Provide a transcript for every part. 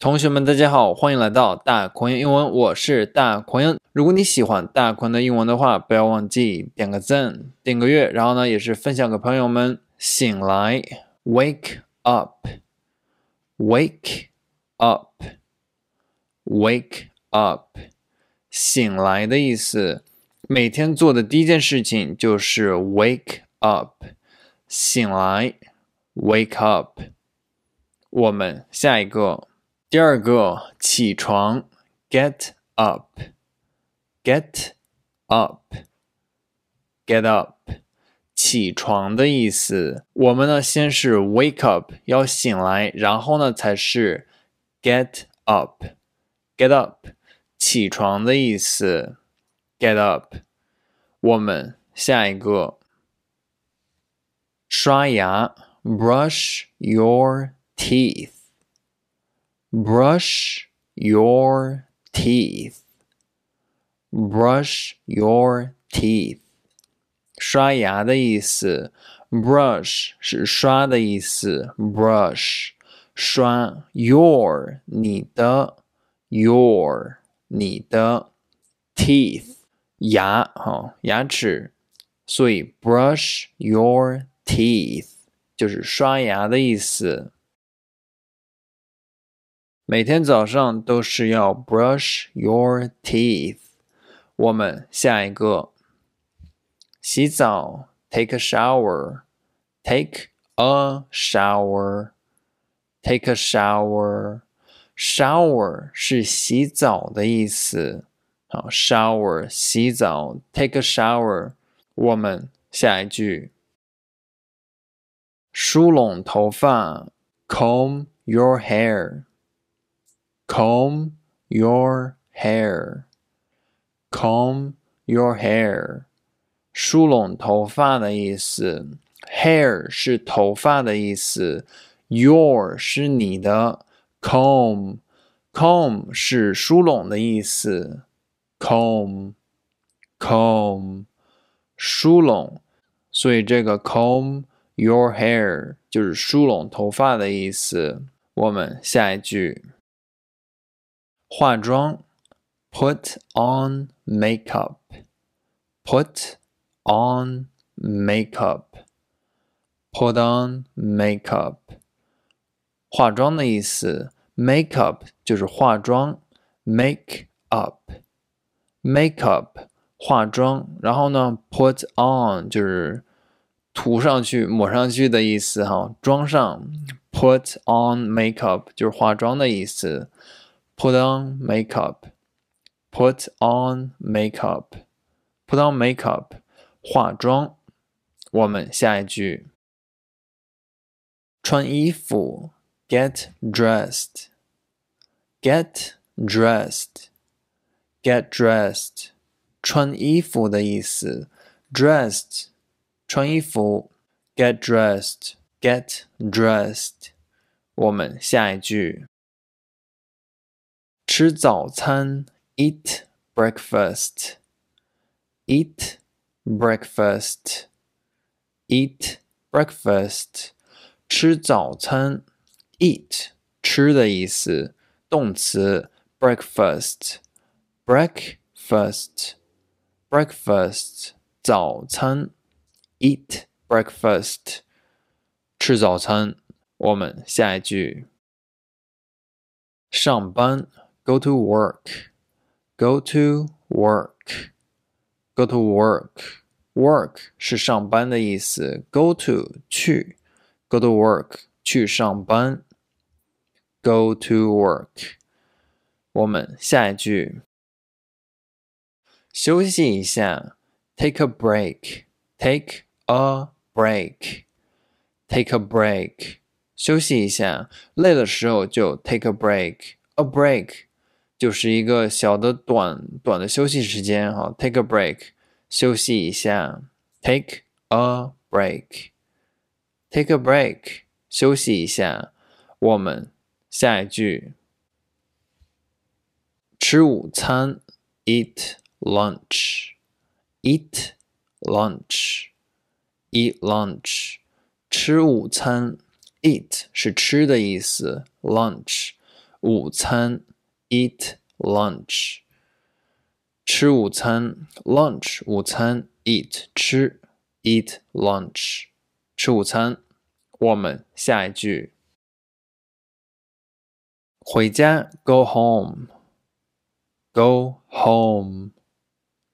同学们，大家好，欢迎来到大狂言英文，我是大狂言。如果你喜欢大狂的英文的话，不要忘记点个赞，点个月，然后呢，也是分享给朋友们。醒来，wake up，wake up，wake up，醒来的意思。每天做的第一件事情就是 wake up，醒来，wake up。我们下一个。第二个，起床，get up，get up，get up，起床的意思。我们呢，先是 wake up，要醒来，然后呢，才是 get up，get up，起床的意思。get up，我们下一个，刷牙，brush your teeth。brush your teeth brush your teeth 刷牙的意思，brush 是刷的意思，brush 刷 your 你的 your 你的 teeth 牙哈牙齿，所以 brush your teeth 就是刷牙的意思。每天早上都是要 brush your teeth。我们下一个洗澡，take a shower，take a shower，take a shower。shower 是洗澡的意思，好，shower 洗澡，take a shower。我们下一句，梳拢头发，comb your hair。comb your hair, comb your hair，梳拢头发的意思。hair 是头发的意思，your 是你的，comb comb 梳拢，所以这个 comb your hair 就是梳拢头发的意思。我们下一句。化妆，put on makeup，put on makeup，put on makeup。化妆的意思，make up 就是化妆，make up，make up 化妆，然后呢，put on 就是涂上去、抹上去的意思哈，装上，put on makeup 就是化妆的意思。put on makeup, put on makeup, put on makeup，化妆。我们下一句，穿衣服，get dressed, get dressed，穿衣服的意思，dressed，穿衣服，get dressed，get dressed。我们下一句。吃早餐，eat breakfast，eat breakfast，eat breakfast，吃早餐，eat，吃的意思，动词，breakfast，breakfast，breakfast，早餐，eat breakfast，吃早餐。我们下一句，上班。Go to work. Go to work. Go to work. Work 是上班的意思。Go to 去。Go to work 去上班。Go to work。我们下一句，休息一下。Take a break. Take a break. Take a break. 休息一下，累的时候就 take a break。A break 就是一个小的短短的休息时间哈，take a break，休息一下，take a break，take a break，休息一下。我们下一句吃午餐，eat lunch，eat lunch，eat lunch，吃午餐，eat 是吃的意思，lunch 午餐。Eat lunch，吃午餐。Lunch，午餐。Eat，吃。Eat lunch，吃午餐。我们下一句。回家。Go home。Go home。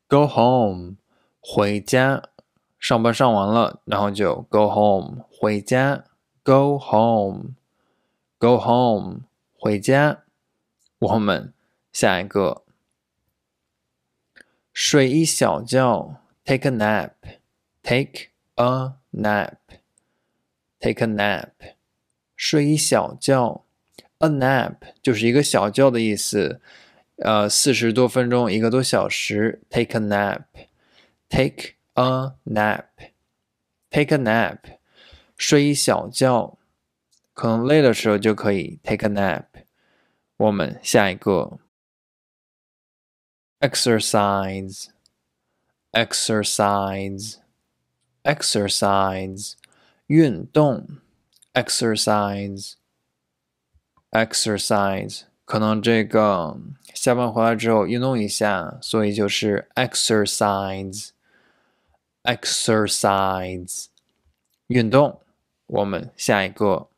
Go home。回家。上班上完了，然后就 Go home。回家。Go home。Go home。回家。我们下一个，睡一小觉，take a nap，take a nap，take a nap，睡一小觉，a nap 就是一个小觉的意思，呃，四十多分钟，一个多小时，take a nap，take a nap，take a nap，睡一小觉，可能累的时候就可以 take a nap。我们下一个 exercise exercise exercise 运动 exercise exercise 可能这个下班回来之后运动一下，所以就是 exercise exercise 运动。我们下一个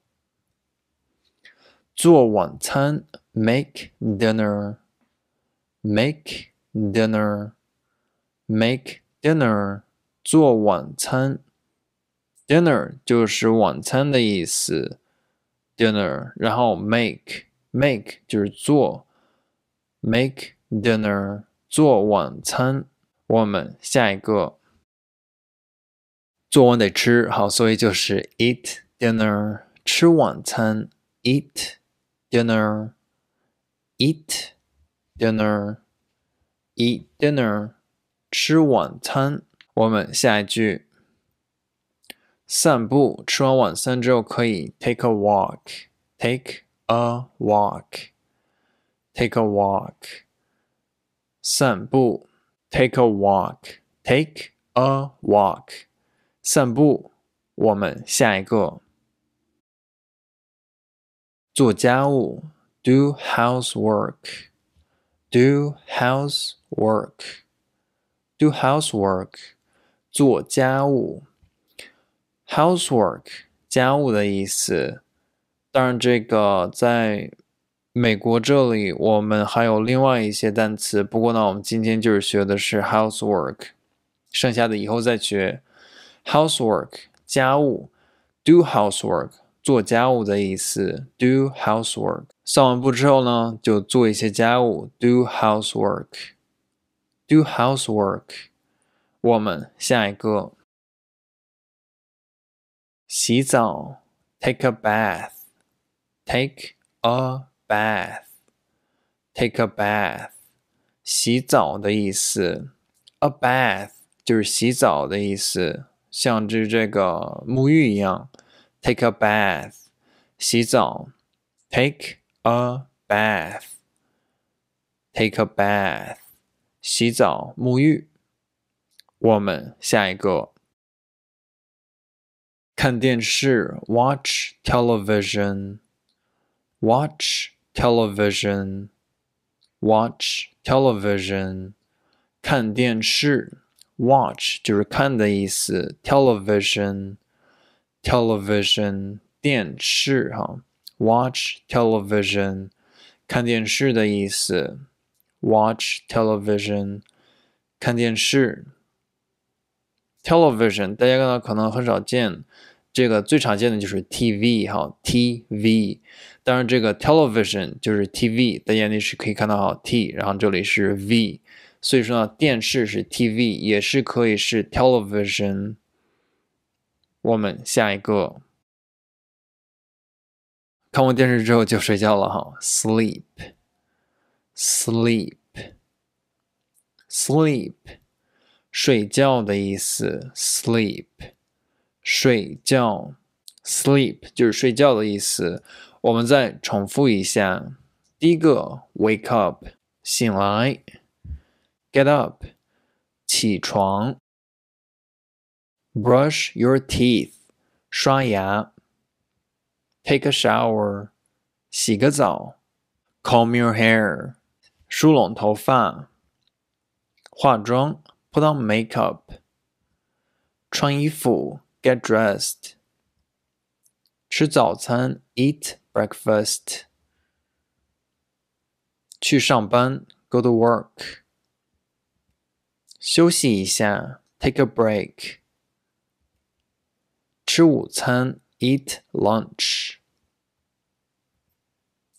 做晚餐。Make dinner, make dinner, make dinner，做晚餐。Dinner 就是晚餐的意思。Dinner，然后 make make 就是做，make dinner 做晚餐。我们下一个，做完得吃，好，所以就是 eat dinner 吃晚餐，eat dinner。eat dinner, eat dinner，吃晚餐。我们下一句，散步，吃完晚餐之后可以 take a walk，take a walk，take a walk，散步，take a walk，take a walk，散步。我们下一个，做家务。Do housework, do housework, do housework，做家务。Housework，家务的意思。当然，这个在美国这里我们还有另外一些单词，不过呢，我们今天就是学的是 housework，剩下的以后再学。Housework，家务。Do housework，做家务的意思。Do housework。上完步之后呢，就做一些家务，do housework，do housework。我们下一个，洗澡，take a bath，take a bath，take a bath。洗澡的意思，a bath 就是洗澡的意思，像这这个沐浴一样，take a bath，洗澡，take。a bath. Take a bath. 洗澡沐浴。我们下一个看电视，watch television。watch television。watch television。看电视，watch 就是看的意思，television。television 电视哈。Watch television，看电视的意思。Watch television，看电视。Television 大家到可能很少见，这个最常见的就是 TV 哈，TV。当然这个 television 就是 TV，大家那是可以看到哈 T，然后这里是 V，所以说呢电视是 TV，也是可以是 television。我们下一个。看完电视之后就睡觉了哈，sleep，sleep，sleep，睡觉的意思，sleep，睡觉，sleep 就是睡觉的意思。我们再重复一下，第一个，wake up，醒来，get up，起床，brush your teeth，刷牙。take a shower，洗个澡，comb your hair，梳拢头发，化妆，put on makeup，穿衣服，get dressed，吃早餐，eat breakfast，去上班，go to work，休息一下，take a break，吃午餐。eat lunch.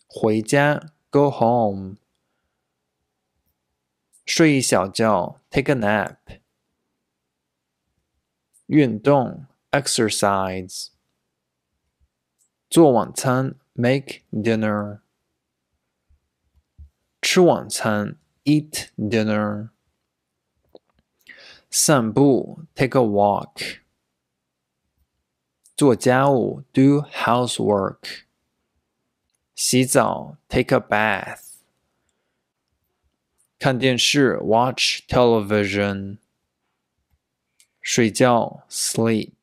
回家 go home. 睡一小觉 take a nap. 运动 exercise. 做晚餐 make dinner. 吃晚餐 eat dinner. 散步 take a walk. 做家务 do housework，洗澡 take a bath，看电视 watch television，睡觉 sleep。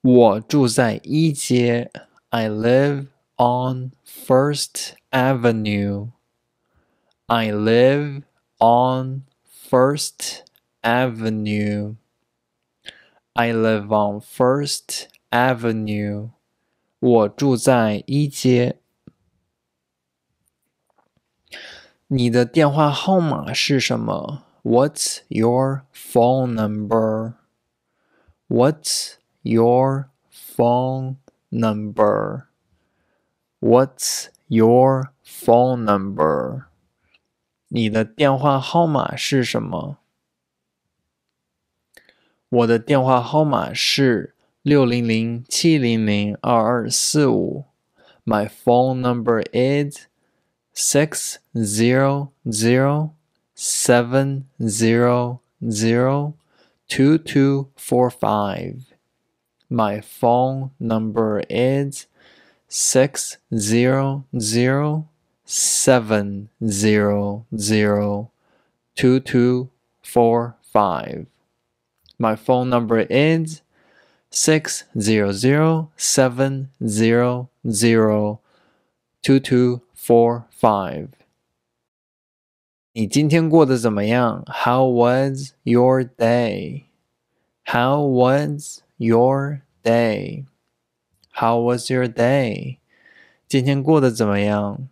我住在一街，I live on First Avenue。I live on First Avenue. I live on First Avenue. 我住在一街。你的电话号码是什么？What's your phone number? What's your phone number? What's your phone number? 你的电话号码是什么？我的电话号码是六零零七零零二二四五。My phone number is six zero zero seven zero zero two two four five. My phone number is six zero zero seven zero zero two two four five. My phone number is 600 700你今天过得怎么样? How was your day? How was your day? How was your day? 今天过得怎么样？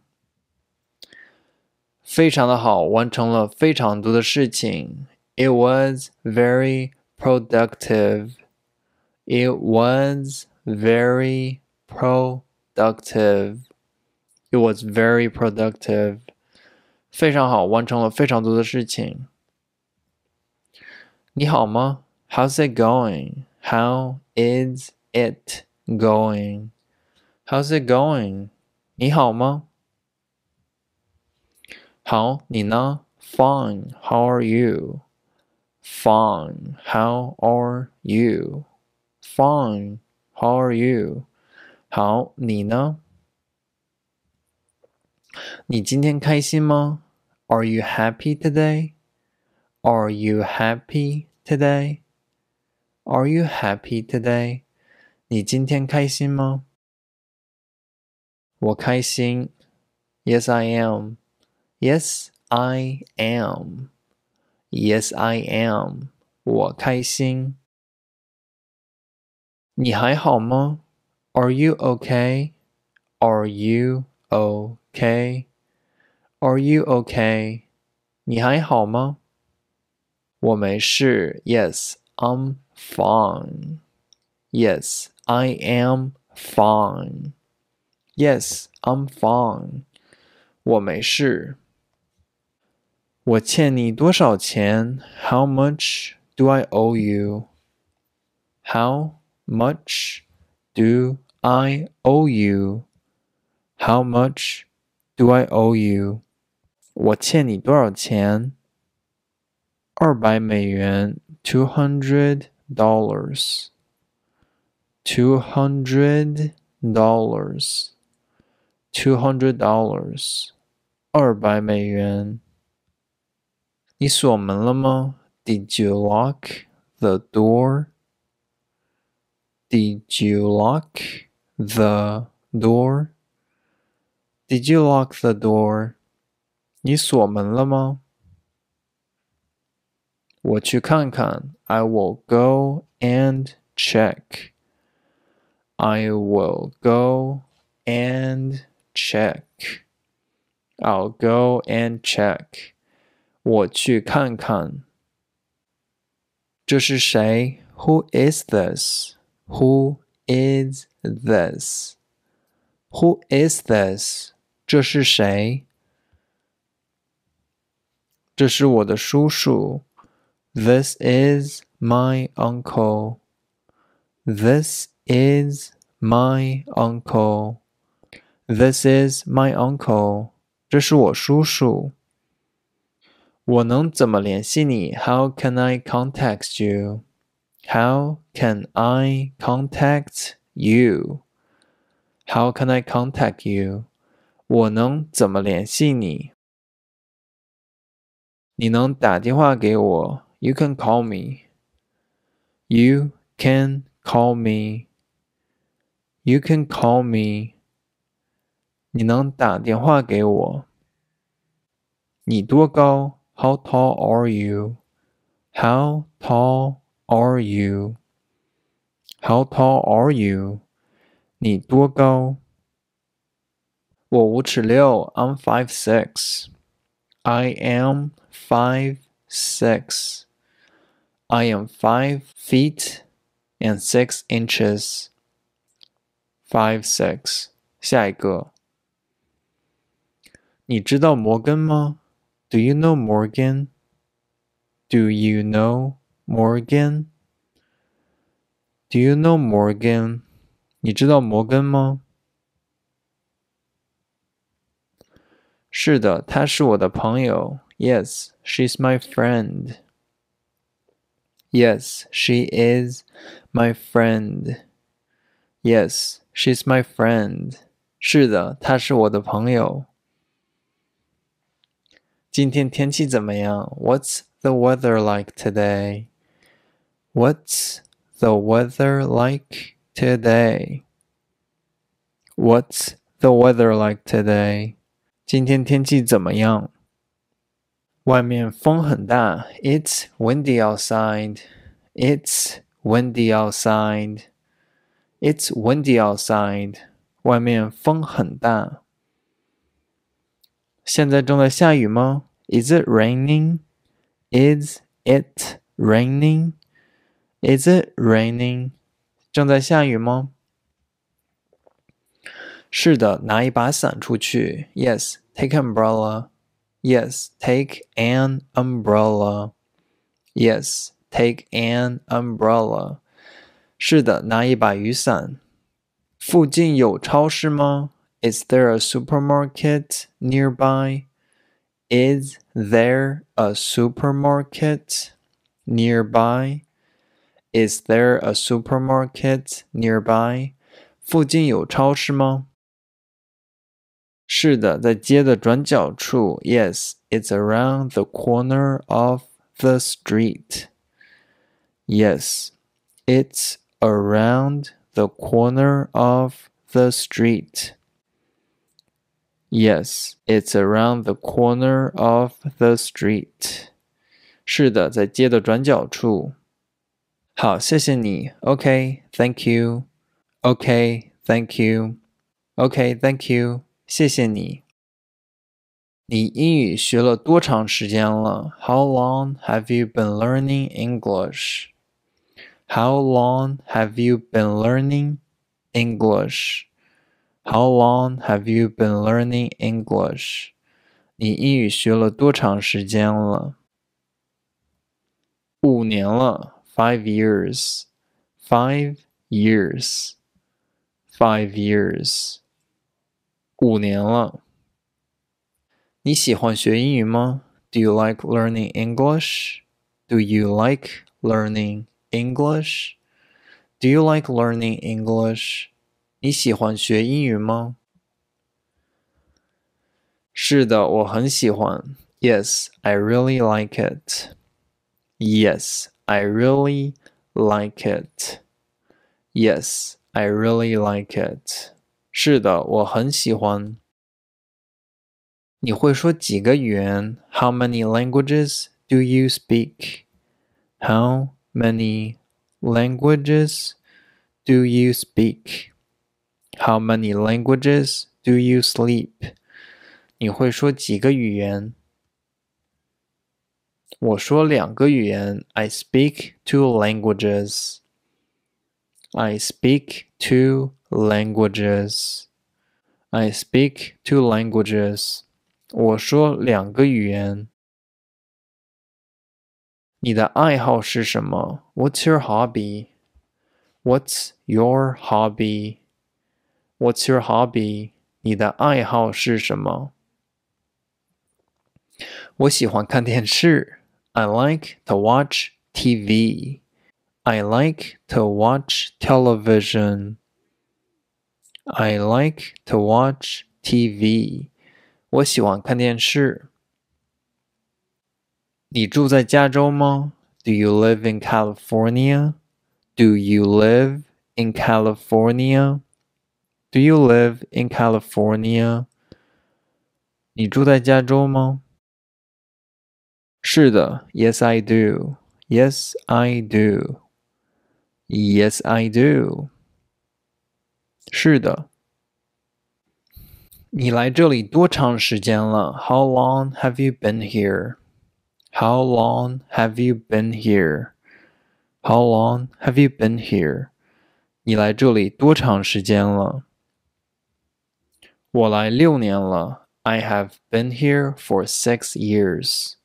非常的好，完成了非常多的事情。It was very productive. It was very productive. It was very productive. 非常好，完成了非常多的事情。你好吗？How's it going? How is it going? How's it going? 你好吗？好，你呢？Fine. How are you? Fine, how are you? Fine, how are you? 好，你呢？你今天开心吗？Are you happy today? Are you happy today? Are you happy today? 你今天开心吗？我开心。Yes, I am. Yes, I am. Yes, I am. 我开心。你还好吗？Are you okay? Are you okay? Are you okay? 你还好吗？我没事。Yes, I'm fine. Yes, I am fine. Yes, I'm fine. 我没事。我欠你多少钱？How much do I owe you? How much do I owe you? How much do I owe you? 我欠你多少钱？二百美元，two hundred dollars。two hundred dollars，two hundred dollars，二百美元。did you lock the door? Did you lock the door? Did you lock the door? I will go and check. I will go and check. I'll go and check. 我去看看。这是谁？Who is this? Who is this? Who is this? 这是谁？这是我的叔叔。This is my uncle. This is my uncle. This is my uncle. 这是我叔叔。我能怎么联系你？How can I contact you? How can I contact you? How can I contact you? 我能怎么联系你？你能打电话给我？You can call me. You can call me. You can call me. 你能打电话给我？你多高？how tall are you? How tall are you? How tall are you? 你多高？我五尺六，I'm five six. I am five six. I am five feet and six inches. Five six. 下一个，你知道摩根吗？do you know Morgan? Do you know Morgan? Do you know Morgan? 你知道摩根吗？是的，他是我的朋友。Yes, she's my friend. Yes, she is my friend. Yes, she's my friend. 是的，她是我的朋友。今天天气怎么样？What's the weather like today? What's the weather like today? What's the weather like today? 今天天气怎么样？外面风很大。It's windy outside. It's windy outside. It's windy outside. 外面风很大。现在正在下雨吗？Is it raining? Is it raining? Is it raining? 正在下雨吗？是的，拿一把伞出去。Yes, take an umbrella. Yes, take an umbrella. Yes, take an umbrella. 是的，拿一把雨伞。附近有超市吗？Is there a supermarket nearby? Is there a supermarket nearby? Is there a supermarket nearby? 附近有超市吗？是的，在街的转角处。Yes, it's around the corner of the street. Yes, it's around the corner of the street. Yes, it's around the corner of the street. 是的，在街的转角处。好，谢谢你。Okay, thank you. OK, thank you. OK, thank you. 谢谢你。你英语学了多长时间了？How long have you been learning English? How long have you been learning English? How long have you been learning English? years. years。Five years。Five years。五年了。你喜欢学英语吗？Do you like learning English? Do you like learning English? Do you like learning English? 你喜欢学英语吗？是的，我很喜欢。Yes, I really like it. Yes, I really like it. Yes, I really like it. 是的，我很喜欢。你会说几个语言？How many languages do you speak? How many languages do you speak? How many languages do you 你会说几个语言？我说两个语言。I speak two languages. I speak two languages. I speak two languages. 我说两个语言。你的爱好是什么？What's your hobby? What's your hobby? What's your hobby？你的爱好是什么？我喜欢看电视。I like to watch TV. I like to watch television. I like to watch TV. 我喜欢看电视。你住在加州吗？Do you live in California? Do you live in California? Do you live in California? 你住在加州吗？是的，Yes I do. Yes I do. Yes I do. 是的。你来这里多长时间了？How long have you been here? How long have you been here? How long have you been here? 你来这里多长时间了？I have been here for six years.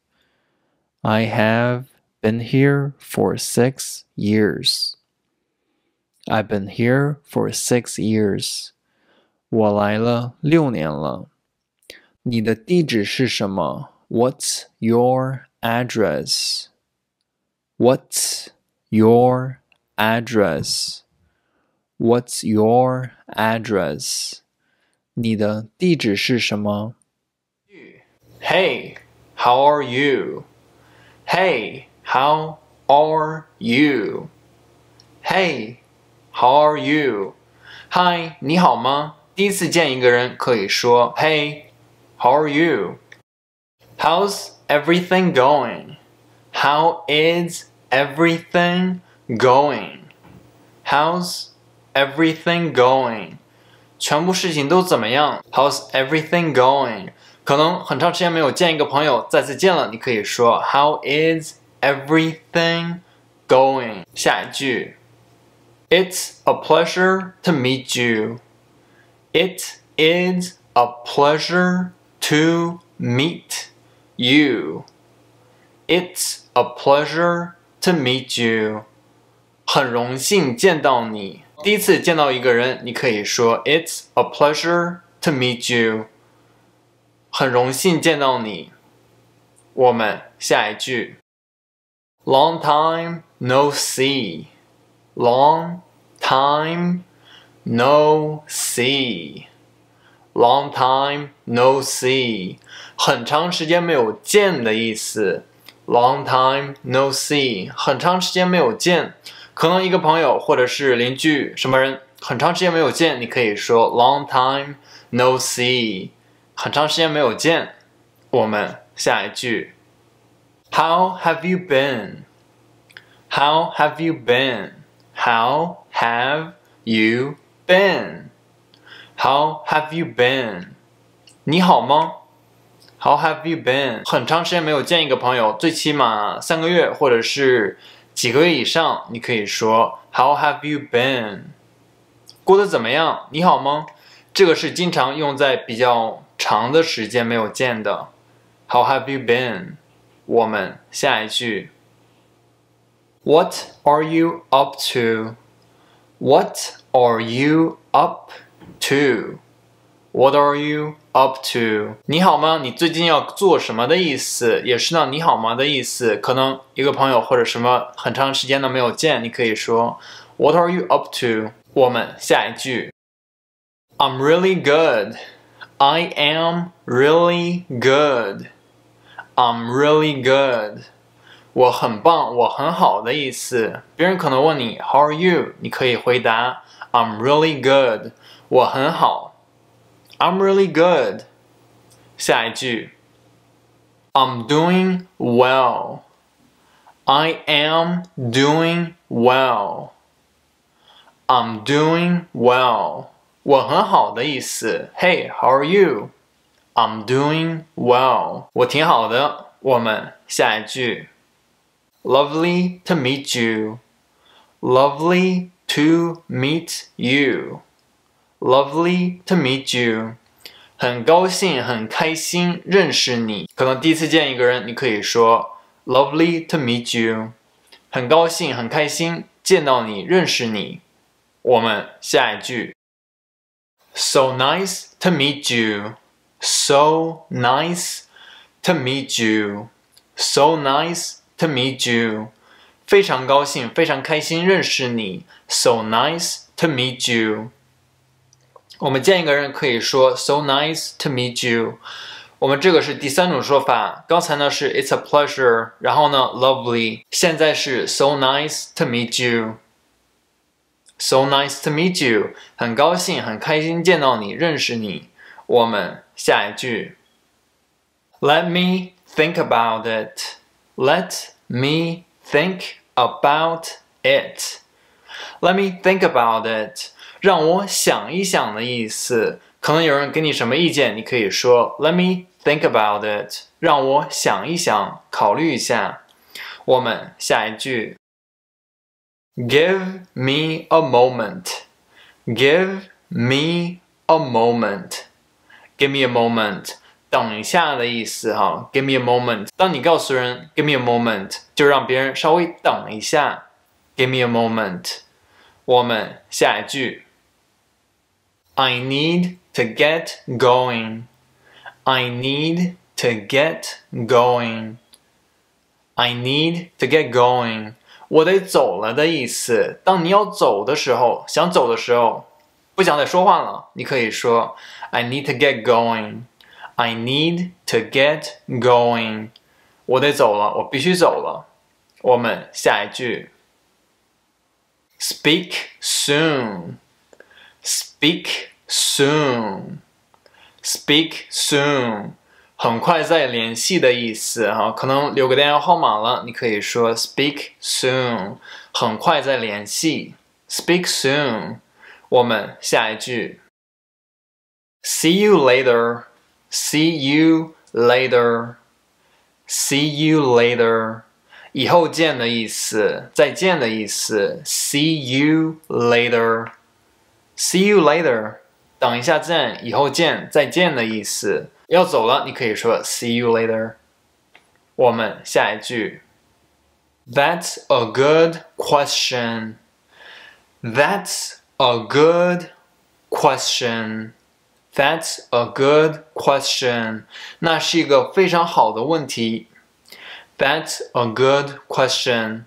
I have been here for six years. I've been here for six years. What's your address? What's your address? What's your address? 你的地址是什么？Hey, how are you? Hey, how are you? Hey, how are you? Hi，你好吗？第一次见一个人可以说 Hey, how are you? How's everything going? How is everything going? How's everything going? 全部事情都怎么样？How's everything going？可能很长时间没有见一个朋友，再次见了，你可以说 How is everything going？下一句，It's a pleasure to meet you. It is a pleasure to meet you. It's a pleasure to meet you. 很荣幸见到你。第一次见到一个人，你可以说 "It's a pleasure to meet you。很荣幸见到你。我们下一句，"Long time no see。Long time no see。Long time no see。很长时间没有见的意思。Long time no see。很长时间没有见。可能一个朋友或者是邻居什么人，很长时间没有见，你可以说 Long time no see，很长时间没有见。我们下一句，How have you been？How have you been？How have you been？How have you been？你好吗？How have you been？很长时间没有见一个朋友，最起码三个月或者是。几个月以上，你可以说 How have you been？过得怎么样？你好吗？这个是经常用在比较长的时间没有见的。How have you been？我们下一句 What are you up to？What are you up to？What are you up to？你好吗？你最近要做什么的意思，也是呢，你好吗的意思。可能一个朋友或者什么很长时间都没有见，你可以说 What are you up to？我们下一句 I'm really good. I am really good. I'm really good. 我很棒，我很好的意思。别人可能问你 How are you？你可以回答 I'm really good. 我很好。I'm really good. i am doing well. I am doing well. I'm doing well. Hey, how are you? I'm doing well. Lovely to meet you. Lovely to meet you. Lovely to meet you，很高兴，很开心认识你。可能第一次见一个人，你可以说 Lovely to meet you，很高兴，很开心见到你，认识你。我们下一句，So nice to meet you，So nice to meet you，So nice to meet you，非常高兴，非常开心认识你。So nice to meet you。我们见一个人可以说 so nice to meet you。我们这个是第三种说法，刚才呢是 It's a pleasure，然后呢 Lovely，现在是 So nice to meet you，So nice to meet you，很高兴，很开心见到你，认识你。我们下一句，Let me think about it，Let me think about it，Let me think about it。让我想一想的意思，可能有人给你什么意见，你可以说 “Let me think about it”，让我想一想，考虑一下。我们下一句，“Give me a moment”，“Give me a moment”，“Give me a moment”，等一下的意思哈，“Give me a moment”。当你告诉人 “Give me a moment”，就让别人稍微等一下。“Give me a moment”。我们下一句。I need to get going. I need to get going. I need to get going. 我得走了的意思。当你要走的时候，想走的时候，不想再说话了，你可以说 I need to get going. I need to get going. 我得走了，我必须走了。我们下一句，Speak soon. Speak Soon, speak soon，很快再联系的意思。哈，可能留个电话号码了，你可以说 speak soon，很快再联系。Speak soon，我们下一句。See you later, see you later, see you later，以后见的意思，再见的意思。See you later, see you later。等一下，见，以后见，再见的意思。要走了，你可以说 “see you later”。我们下一句。That's a good question. That's a good question. That's a good question. 那是一个非常好的问题。That's a good question.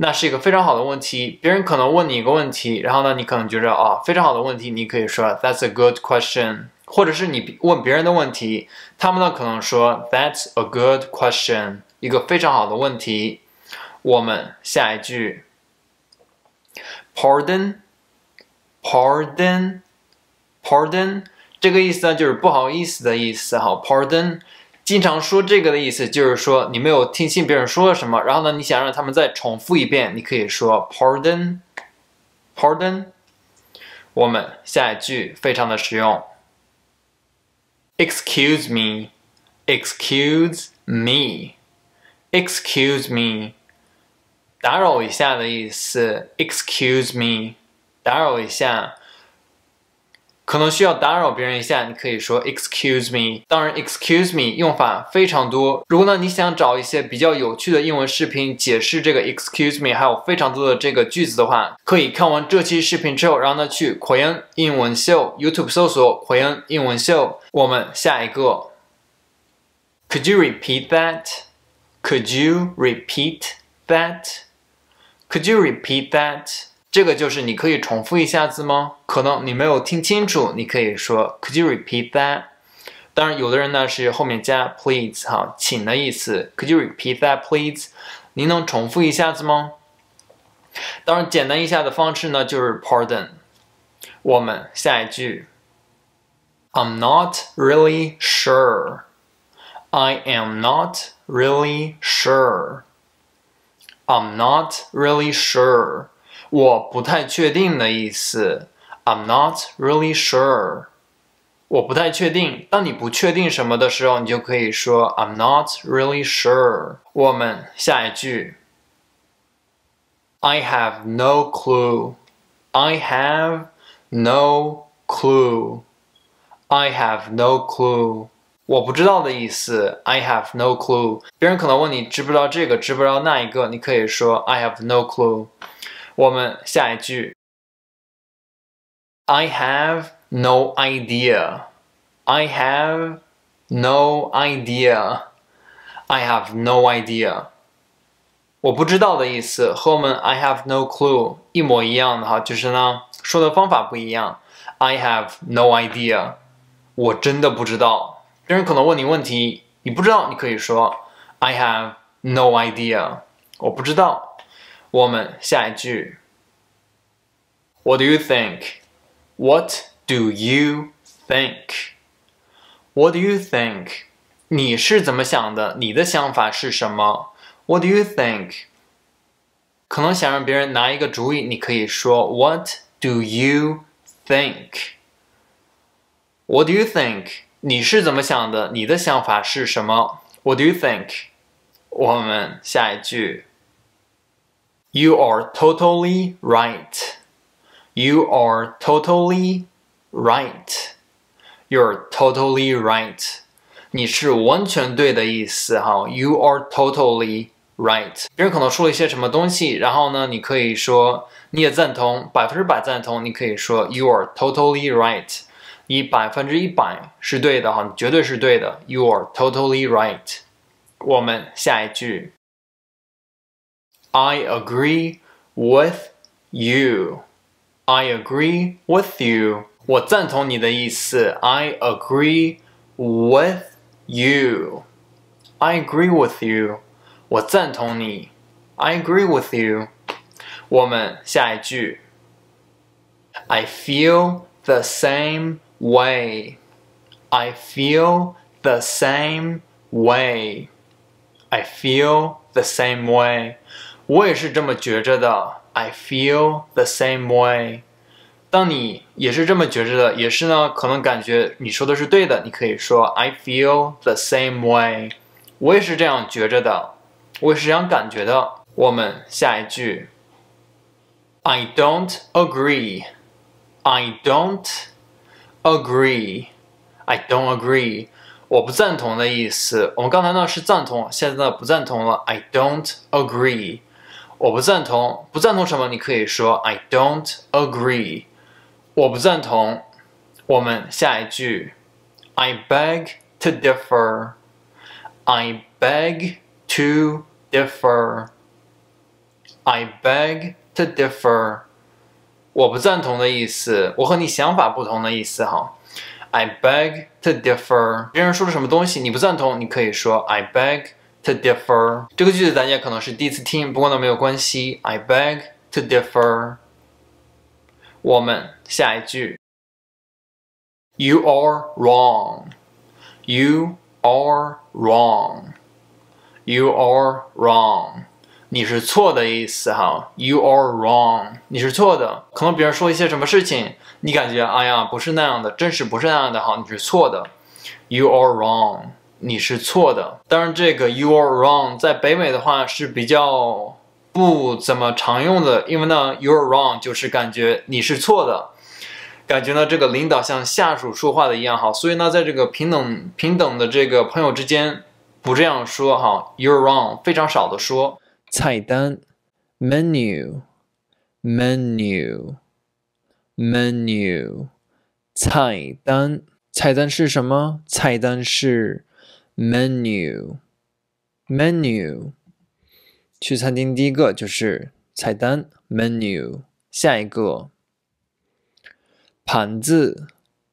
那是一个非常好的问题。别人可能问你一个问题，然后呢，你可能觉得啊，非常好的问题，你可以说 "That's a good question"，或者是你问别人的问题，他们呢可能说 "That's a good question"，一个非常好的问题。我们下一句，Pardon，Pardon，Pardon，这个意思呢就是不好意思的意思。好，Pardon。经常说这个的意思就是说你没有听清别人说了什么，然后呢，你想让他们再重复一遍，你可以说 “Pardon，Pardon”。我们下一句非常的实用，“Excuse me，Excuse me，Excuse me”，打扰一下的意思，“Excuse me”，打扰一下。可能需要打扰别人一下，你可以说 Excuse me。当然，Excuse me 用法非常多。如果呢你想找一些比较有趣的英文视频解释这个 Excuse me，还有非常多的这个句子的话，可以看完这期视频之后，然后呢去奎恩英文秀 YouTube 搜索奎恩英文秀。我们下一个。Could you repeat that? Could you repeat that? Could you repeat that? 这个就是你可以重复一下子吗？可能你没有听清楚，你可以说 Could you repeat that？当然，有的人呢是后面加 please，哈，请的意思。Could you repeat that please？你能重复一下子吗？当然，简单一下的方式呢就是 Pardon。我们下一句，I'm not really sure。I am not really sure。I'm not really sure。我不太确定的意思。I'm not really sure。我不太确定。当你不确定什么的时候，你就可以说 I'm not really sure。我们下一句，I have no clue. I have no clue. I have no clue. 我不知道的意思。I have no clue. 别人可能问你知不知道这个，知不知道那一个，你可以说 I have no clue。我们下一句，I have no idea. I have no idea. I have no idea. 我不知道的意思和我们 I have no clue 一模一样的哈，就是呢说的方法不一样。I have no idea. 我真的不知道。别人可能问你问题，你不知道，你可以说 I have no idea. 我不知道。我们下一句。What do you think? What do you think? What do you think? 你是怎么想的？你的想法是什么？What do you think？可能想让别人拿一个主意，你可以说 What do you think? What do you think？你是怎么想的？你的想法是什么？What do you think？我们下一句。you are totally right. You are totally right. You're totally right. 你是完全对的意思哈。You are totally right。别人可能说了一些什么东西，然后呢，你可以说你也赞同，百分之百赞同。你可以说 You are totally right。你百分之一百是对的哈，你绝对是对的。You are totally right. 别人可能说了一些什么东西，然后呢，你可以说你也赞同，百分之百赞同。你可以说 you are totally right. You are totally right. 我们下一句。I agree with you. I agree with you. I agree with you. I agree with you. I agree with you. I feel the same way. I feel the same way. I feel the same way. 我也是这么觉着的。I feel the same way。当你也是这么觉着的，也是呢，可能感觉你说的是对的。你可以说 I feel the same way。我也是这样觉着的，我也是这样感觉的。我们下一句。I don't agree。I don't agree。I don't agree。我不赞同的意思。我们刚才呢是赞同，现在呢不赞同了。I don't agree。我不赞同，不赞同什么？你可以说 "I don't agree"。我不赞同。我们下一句 "I beg to differ"。I beg to differ。I beg to differ。我不赞同的意思，我和你想法不同的意思哈。I beg to differ。别人说了什么东西你不赞同，你可以说 "I beg"。to differ。这个句子大家可能是第一次听，不过呢没有关系。I beg to differ。我们下一句，You are wrong. You are wrong. You are wrong。你是错的意思哈，You are wrong，你是错的。可能别人说一些什么事情，你感觉哎呀不是那样的，真是不是那样的哈，你是错的，You are wrong。你是错的。当然，这个 "You're a wrong" 在北美的话是比较不怎么常用的，因为呢 "You're a wrong" 就是感觉你是错的，感觉呢这个领导像下属说话的一样哈。所以呢，在这个平等平等的这个朋友之间不这样说哈 "You're wrong" 非常少的说。菜单 menu menu menu，菜单菜单是什么？菜单是。menu，menu，去餐厅第一个就是菜单 menu，下一个盘子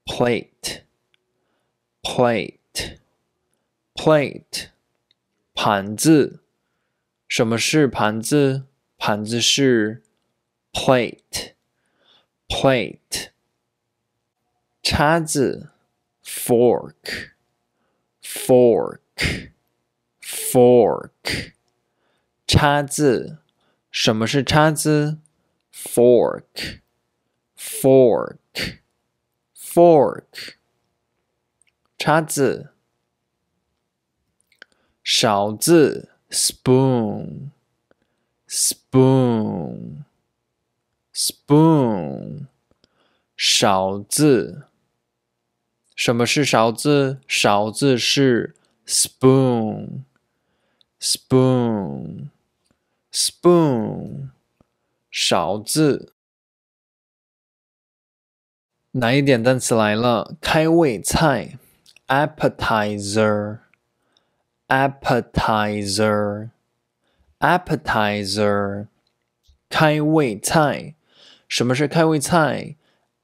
plate，plate，plate，盘子，什么是盘子？盘子是 plate，plate，叉子 fork。fork fork, 叉子。什么是叉子？Fork, fork fork。叉子。勺子，spoon, spoon spoon spoon 勺子。什么是勺子？勺子是 spoon，spoon，spoon，勺子。难一点单词来了，开胃菜 appetizer，appetizer，appetizer，开胃菜。什么是开胃菜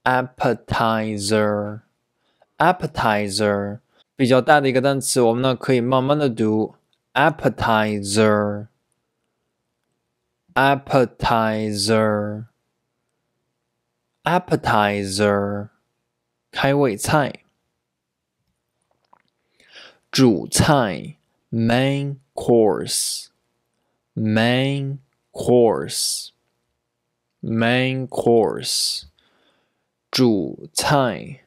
？appetizer。appetizer 比较大的一个单词，我们呢可以慢慢的读 appetizer appetizer 开胃菜，主菜 main course main course main course 主菜。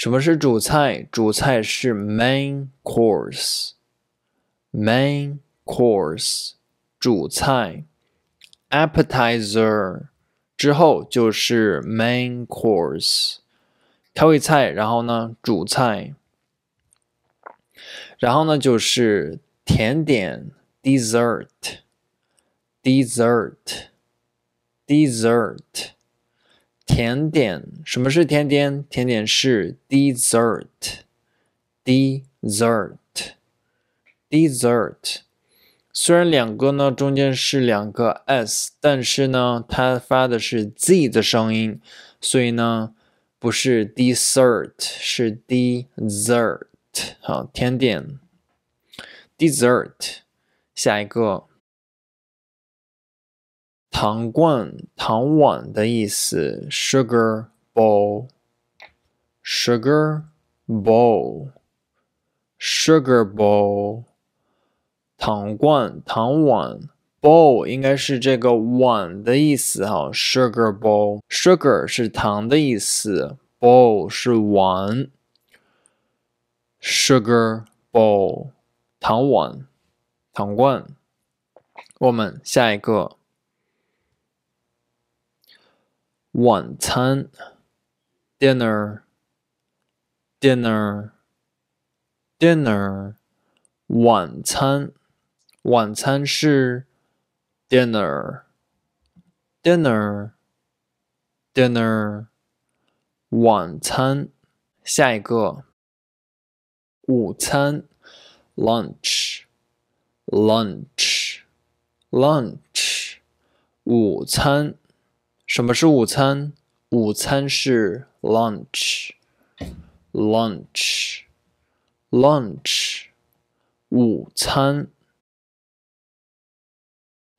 什么是主菜？主菜是 main course，main course 主菜，appetizer 之后就是 main course 开胃菜，然后呢主菜，然后呢就是甜点 dessert，dessert，dessert。甜点，什么是甜点？甜点是 dessert，dessert，dessert。虽然两个呢中间是两个 s，但是呢它发的是 z 的声音，所以呢不是 dessert，是 dessert。好，甜点 dessert，下一个。糖罐、糖碗的意思，sugar bowl，sugar bowl，sugar bowl，糖罐、糖碗，bowl 应该是这个碗的意思哈，sugar bowl，sugar 是糖的意思，bowl 是碗，sugar bowl，糖碗、糖罐，我们下一个。晚餐，dinner，dinner，dinner，晚餐，晚餐是，dinner，dinner，dinner，晚餐。下一个，午餐，lunch，lunch，lunch，午餐。什么是午餐？午餐是 lunch，lunch，lunch，午餐。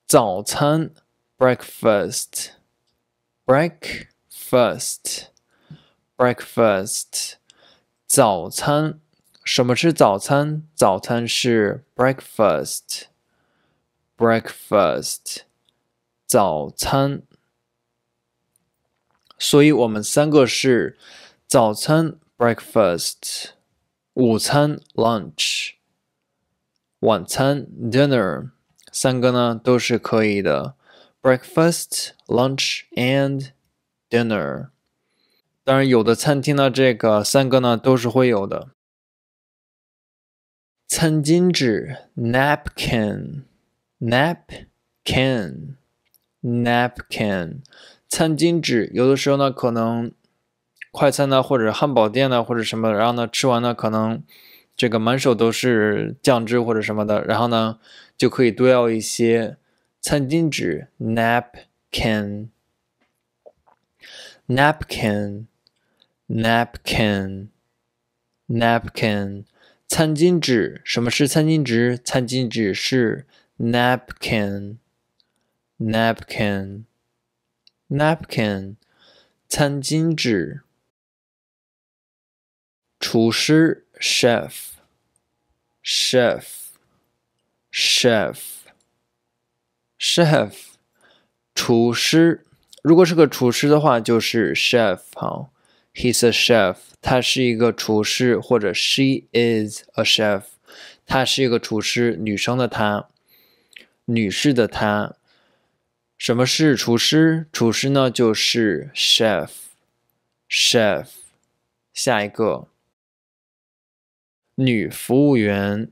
早餐 breakfast，breakfast，breakfast，早餐。什么是早餐？早餐是 breakfast，breakfast，早餐。所以，我们三个是早餐 （breakfast）、午餐 （lunch）、晚餐 （dinner） 三个呢，都是可以的。breakfast、lunch and dinner。当然，有的餐厅呢，这个三个呢都是会有的。餐巾纸 （napkin）、napkin、napkin。餐巾纸，有的时候呢，可能快餐呢，或者汉堡店呢，或者什么，然后呢，吃完呢，可能这个满手都是酱汁或者什么的，然后呢，就可以多要一些餐巾纸，napkin，napkin，napkin，napkin，餐巾纸，什么是餐巾纸？餐巾纸是 napkin，napkin。napkin，餐巾纸。厨师，chef，chef，chef，chef，厨师。如果是个厨师的话，就是 chef 哈。He's a chef，他是一个厨师，或者 She is a chef，他是一个厨师，女生的她，女士的她。什么是厨师？厨师呢，就是 chef，chef。下一个女服务员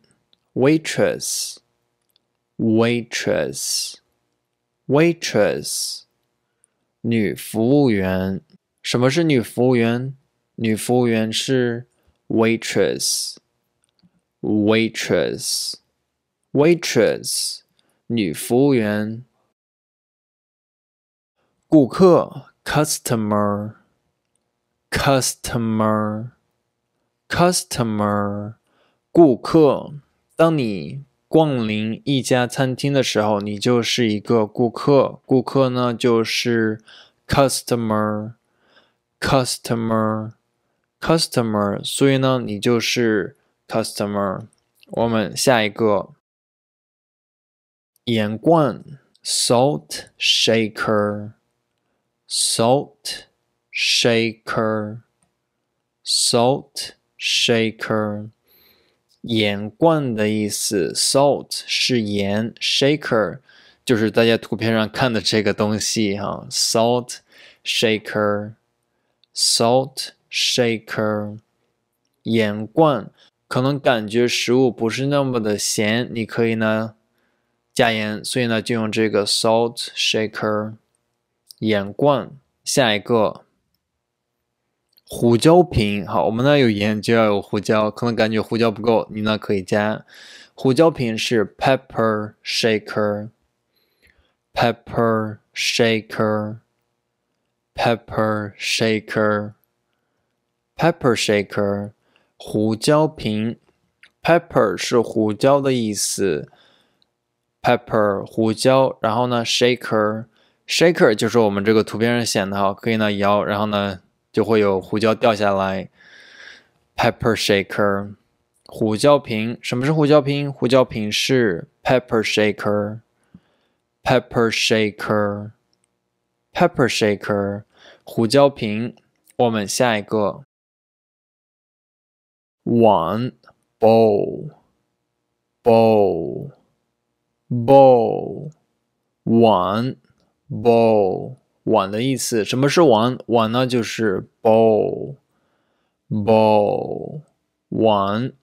，waitress，waitress，waitress。女服务员，什么是女服务员？女服务员是 waitress，waitress，waitress。女服务员。顾客，customer，customer，customer，顾客。当你光临一家餐厅的时候，你就是一个顾客。顾客呢，就是 customer，customer，customer。所以呢，你就是 customer。我们下一个盐罐，salt shaker。Salt shaker, salt shaker，盐罐的意思。Salt 是盐，shaker 就是大家图片上看的这个东西哈。Salt shaker, salt shaker，盐罐可能感觉食物不是那么的咸，你可以呢加盐，所以呢就用这个 salt shaker。眼罐，下一个胡椒瓶。好，我们那有盐就要有胡椒，可能感觉胡椒不够，你那可以加。胡椒瓶是 pepper shaker，pepper shaker，pepper shaker，pepper shaker，胡椒瓶。pepper 是胡椒的意思，pepper 胡椒，然后呢 shaker。Shaker 就是我们这个图片上显的哈，可以呢摇，然后呢就会有胡椒掉下来。Pepper shaker，胡椒瓶。什么是胡椒瓶？胡椒瓶是 pepper shaker，pepper shaker，pepper shaker，胡椒瓶。我们下一个碗，bowl，bowl，bowl，碗。bowl 碗的意思，什么是碗碗呢？就是 bowl bowl 碗。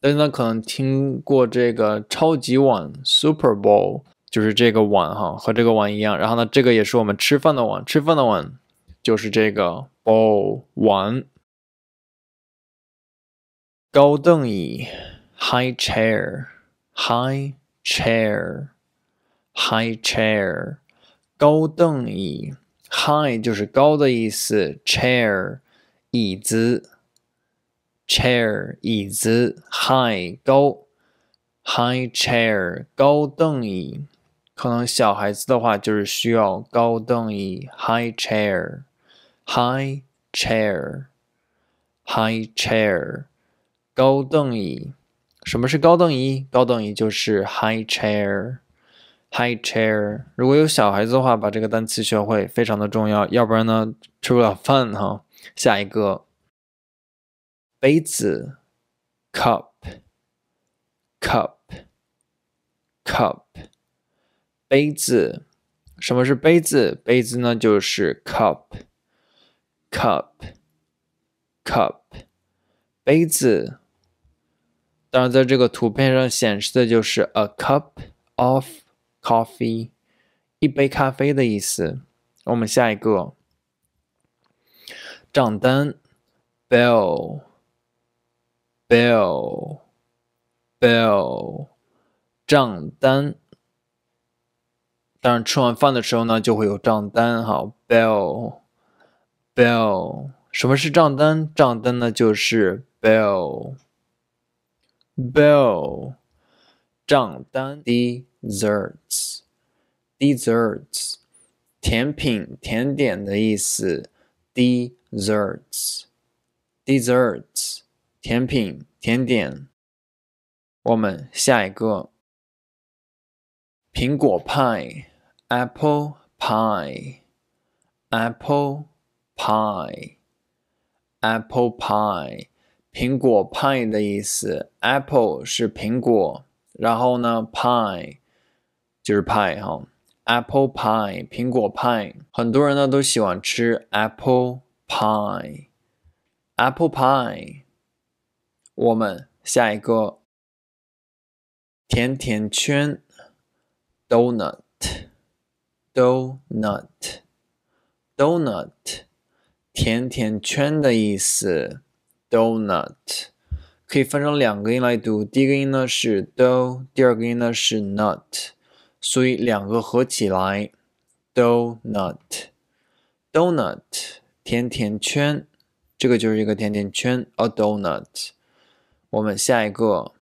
大家可能听过这个超级碗 Super Bowl，就是这个碗哈，和这个碗一样。然后呢，这个也是我们吃饭的碗，吃饭的碗就是这个 bowl 碗。高凳椅 high chair high chair high chair。高凳椅，high 就是高的意思，chair 椅子，chair 椅子，high 高，high chair 高凳椅，可能小孩子的话就是需要高凳椅，high chair，high chair，high chair，高凳椅，什么是高凳椅？高凳椅就是 high chair。high chair，如果有小孩子的话，把这个单词学会非常的重要，要不然呢吃不了饭哈。下一个杯子，cup，cup，cup，杯子。什么是杯子？杯子呢就是 cup，cup，cup，杯子。当然，在这个图片上显示的就是 a cup of。coffee，一杯咖啡的意思。我们下一个账单，bill，bill，bill，账单。当然，吃完饭的时候呢，就会有账单哈。bill，bill，什么是账单？账单呢，就是 bill，bill。账单。desserts，desserts，甜品、甜点的意思。desserts，desserts，甜品、甜点。我们下一个，苹果派。apple pie，apple pie，apple pie，苹果派的意思。apple 是苹果。然后呢，pie 就是 pie 哈，apple pie 苹果 pie，很多人呢都喜欢吃 apple pie，apple pie。我们下一个，甜甜圈，donut，donut，donut，甜甜圈的意思，donut。可以分成两个音来读，第一个音呢是 do，第二个音呢是 nut，所以两个合起来，donut，donut，甜甜圈，这个就是一个甜甜圈，a donut。我们下一个，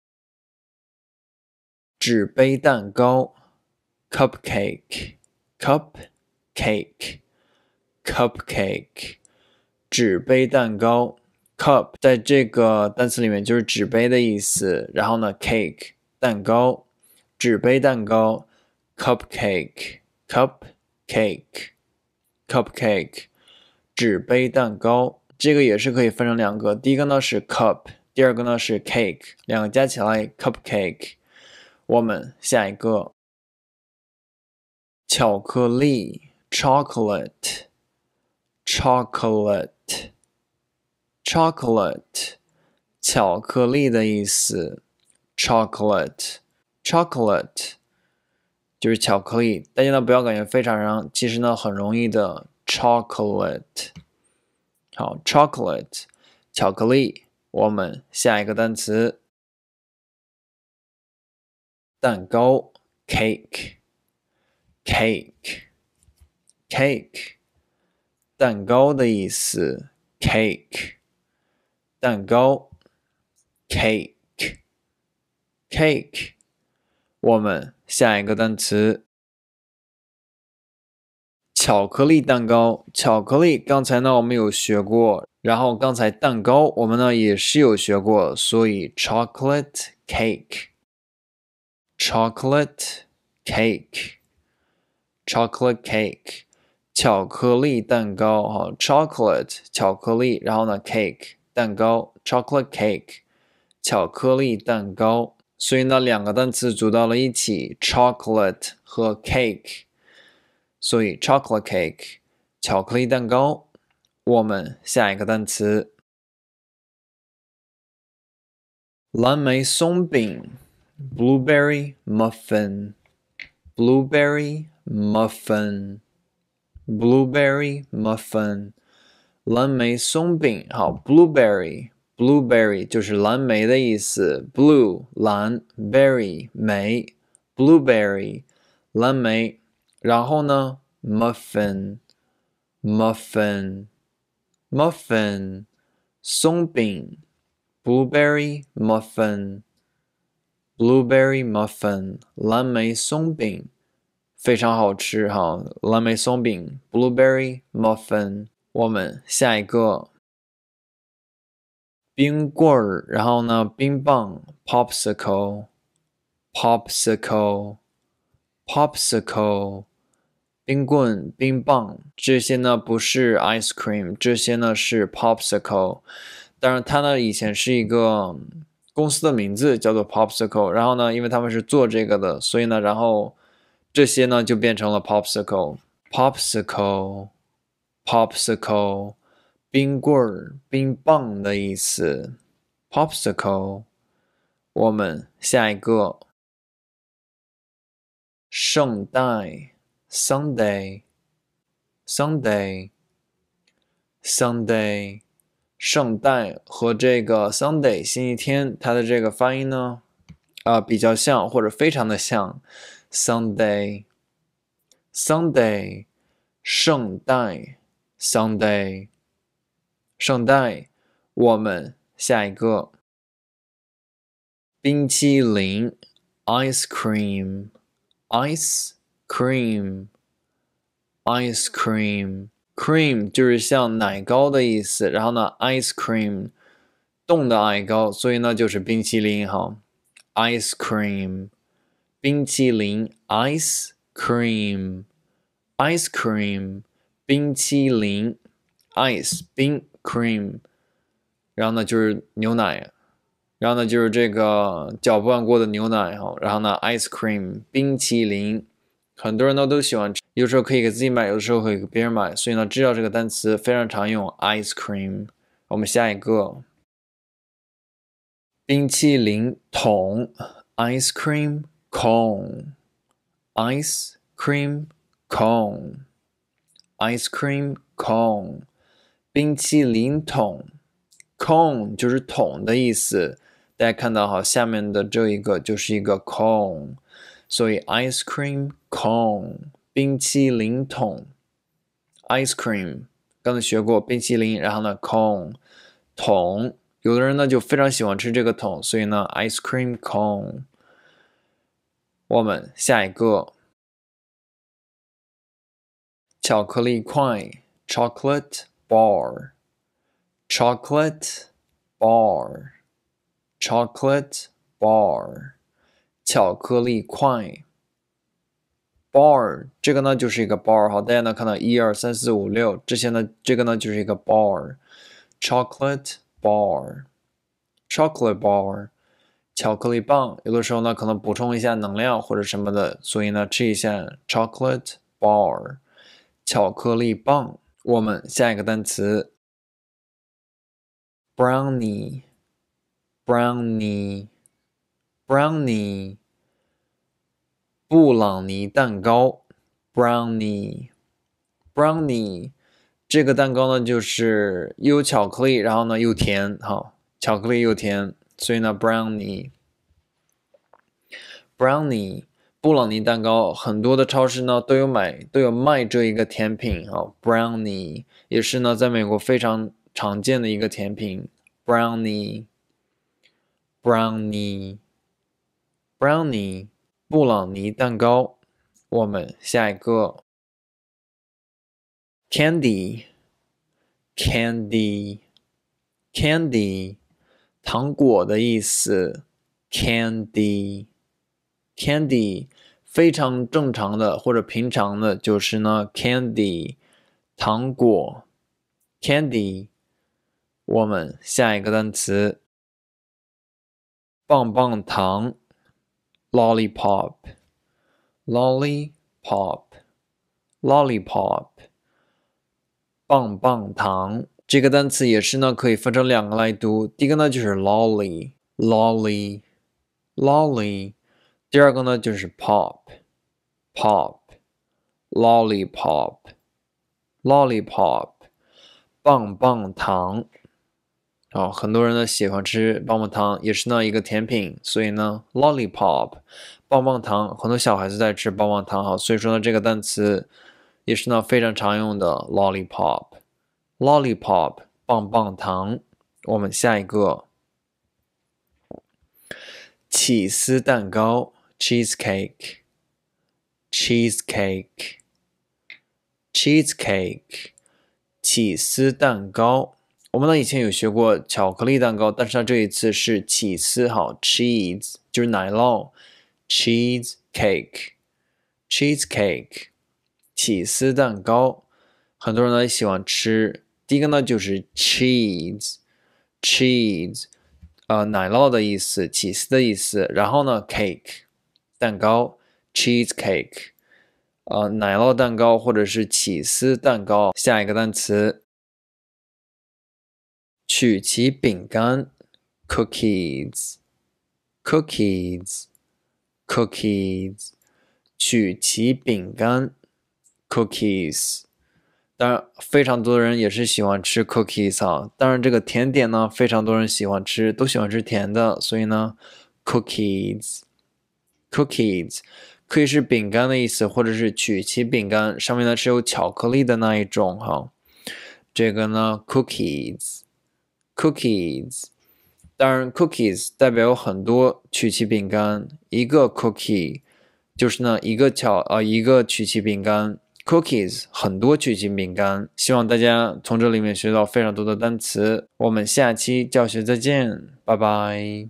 纸杯蛋糕，cupcake，cup，cake，cupcake，纸杯蛋糕。cup 在这个单词里面就是纸杯的意思，然后呢，cake 蛋糕，纸杯蛋糕，cupcake，cupcake，cupcake，纸杯蛋糕，这个也是可以分成两个，第一个呢是 cup，第二个呢是 cake，两个加起来 cupcake。我们下一个，巧克力，chocolate，chocolate。chocolate，巧克力的意思。chocolate，chocolate 就是巧克力。大家呢不要感觉非常难，其实呢很容易的。chocolate，好，chocolate，巧克力。我们下一个单词，蛋糕，cake，cake，cake，蛋糕的意思，cake。蛋糕，cake，cake。我们下一个单词，巧克力蛋糕，巧克力。刚才呢，我们有学过，然后刚才蛋糕，我们呢也是有学过，所以 chocolate cake，chocolate cake，chocolate cake，巧克力蛋糕哈，chocolate 巧克力，然后呢，cake。蛋糕，chocolate cake，巧克力蛋糕。所以呢，两个单词组到了一起，chocolate 和 cake，所以 chocolate cake，巧克力蛋糕。我们下一个单词，蓝莓松饼，blueberry muffin，blueberry muffin，blueberry muffin。蓝莓松饼，好，blueberry，blueberry 就是蓝莓的意思，blue 蓝，berry 莓 b l u e b e r r y 蓝莓。然后呢，muffin，muffin，muffin 松饼，blueberry muffin，blueberry muffin 蓝莓松饼非常好吃哈，蓝莓松饼，blueberry muffin。我们下一个冰棍儿，然后呢冰棒，popsicle，popsicle，popsicle，冰棍冰棒这些呢不是 ice cream，这些呢是 popsicle，当然，它呢以前是一个公司的名字叫做 popsicle，然后呢因为他们是做这个的，所以呢然后这些呢就变成了 popsicle，popsicle。Popsicle，冰棍儿、冰棒的意思。Popsicle，我们下一个，圣诞，Sunday，Sunday，Sunday，圣诞和这个 Sunday 星期天，它的这个发音呢，啊，比较像或者非常的像，Sunday，Sunday，圣诞。Sunday，上诞，我们下一个冰淇淋 ice cream，ice cream，ice cream，cream 就是像奶糕的意思。然后呢，ice cream 冻的奶糕，所以呢就是冰淇淋哈。ice cream，冰淇淋 ice cream，ice cream。冰淇淋，ice，冰 cream，然后呢就是牛奶，然后呢就是这个搅拌过的牛奶哈，然后呢 ice cream，冰淇淋，很多人呢都喜欢吃，有时候可以给自己买，有的时候可以给别人买，所以呢知道这个单词非常常用，ice cream。我们下一个，冰淇淋桶，ice cream cone，ice cream cone。ice cream cone，冰淇淋桶，cone 就是桶的意思。大家看到哈，下面的这一个就是一个 cone，所以 ice cream cone，冰淇淋桶。ice cream 刚才学过冰淇淋，然后呢 cone 桶，有的人呢就非常喜欢吃这个桶，所以呢 ice cream cone。我们下一个。巧克力块，chocolate bar，chocolate bar，chocolate bar，巧克力块，bar 这个呢就是一个 bar 好，大家呢看到一二三四五六这些呢，这个呢就是一个 bar，chocolate bar，chocolate bar，巧克力棒，有的时候呢可能补充一下能量或者什么的，所以呢吃一下 chocolate bar。巧克力棒，我们下一个单词，brownie，brownie，brownie，布朗尼蛋糕，brownie，brownie，这个蛋糕呢，就是有巧克力，然后呢又甜，哈，巧克力又甜，所以呢 brownie，brownie。布朗尼蛋糕，很多的超市呢都有买都有卖这一个甜品啊。Brownie 也是呢，在美国非常常见的一个甜品。Brownie，Brownie，Brownie，布朗尼蛋糕。我们下一个，Candy，Candy，Candy，糖果的意思。Candy，Candy。非常正常的或者平常的，就是呢，candy，糖果，candy。我们下一个单词，棒棒糖，lollipop，lollipop，lollipop，棒棒糖。这个单词也是呢，可以分成两个来读，第一个呢就是 lolly，lolly，lolly。第二个呢，就是 pop，pop，lollipop，lollipop，棒棒糖。啊，很多人呢喜欢吃棒棒糖，也是呢一个甜品。所以呢，lollipop，棒棒糖，很多小孩子在吃棒棒糖。好，所以说呢，这个单词也是呢非常常用的 lollipop，lollipop，棒棒糖。我们下一个，起司蛋糕。cheese cake，cheese cake，cheese cake，起司蛋糕。我们呢以前有学过巧克力蛋糕，但是它这一次是起司哈，cheese 就是奶酪，cheese cake，cheese cake，起司蛋糕。很多人呢喜欢吃，第一个呢就是 cheese，cheese，呃奶酪的意思，起司的意思，然后呢 cake。蛋糕，cheese cake，呃，奶酪蛋糕或者是起司蛋糕。下一个单词，曲奇饼干，cookies，cookies，cookies，曲奇饼干，cookies。当然，非常多的人也是喜欢吃 cookies 啊。当然，这个甜点呢，非常多人喜欢吃，都喜欢吃甜的，所以呢，cookies。Cookies 可以是饼干的意思，或者是曲奇饼干，上面呢是有巧克力的那一种哈。这个呢，cookies，cookies，当然 cookies 代表有很多曲奇饼干，一个 cookie 就是呢一个巧呃一个曲奇饼干，cookies 很多曲奇饼干。希望大家从这里面学到非常多的单词，我们下期教学再见，拜拜。